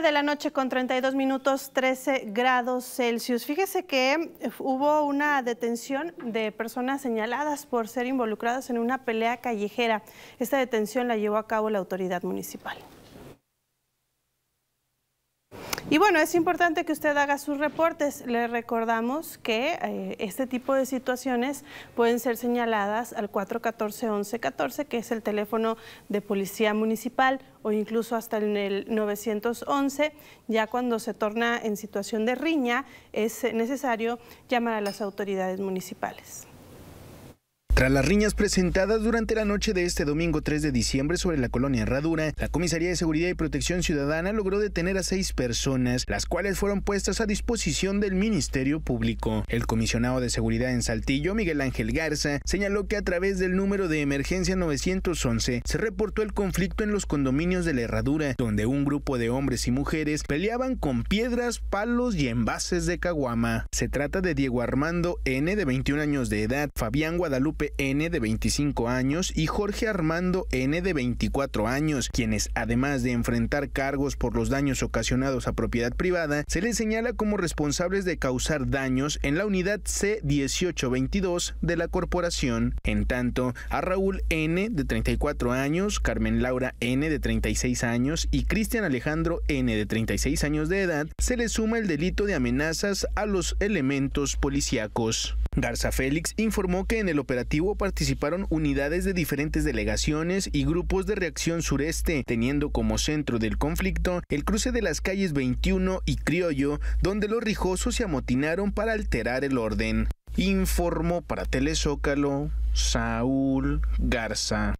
de la noche con 32 minutos 13 grados Celsius. Fíjese que eh, hubo una detención de personas señaladas por ser involucradas en una pelea callejera. Esta detención la llevó a cabo la autoridad municipal. Y bueno, es importante que usted haga sus reportes. Le recordamos que eh, este tipo de situaciones pueden ser señaladas al 414-1114, que es el teléfono de policía municipal o incluso hasta en el 911, ya cuando se torna en situación de riña, es necesario llamar a las autoridades municipales. Tras las riñas presentadas durante la noche de este domingo 3 de diciembre sobre la colonia Herradura, la Comisaría de Seguridad y Protección Ciudadana logró detener a seis personas, las cuales fueron puestas a disposición del Ministerio Público. El comisionado de Seguridad en Saltillo, Miguel Ángel Garza, señaló que a través del número de emergencia 911 se reportó el conflicto en los condominios de la Herradura, donde un grupo de hombres y mujeres peleaban con piedras, palos y envases de caguama. Se trata de Diego Armando N, de 21 años de edad, Fabián Guadalupe N de 25 años y Jorge Armando N de 24 años, quienes además de enfrentar cargos por los daños ocasionados a propiedad privada, se les señala como responsables de causar daños en la unidad C1822 de la corporación. En tanto, a Raúl N de 34 años, Carmen Laura N de 36 años y Cristian Alejandro N de 36 años de edad, se le suma el delito de amenazas a los elementos policíacos. Garza Félix informó que en el operativo participaron unidades de diferentes delegaciones y grupos de reacción sureste, teniendo como centro del conflicto el cruce de las calles 21 y Criollo, donde los rijosos se amotinaron para alterar el orden. Informó para Telezócalo Saúl Garza.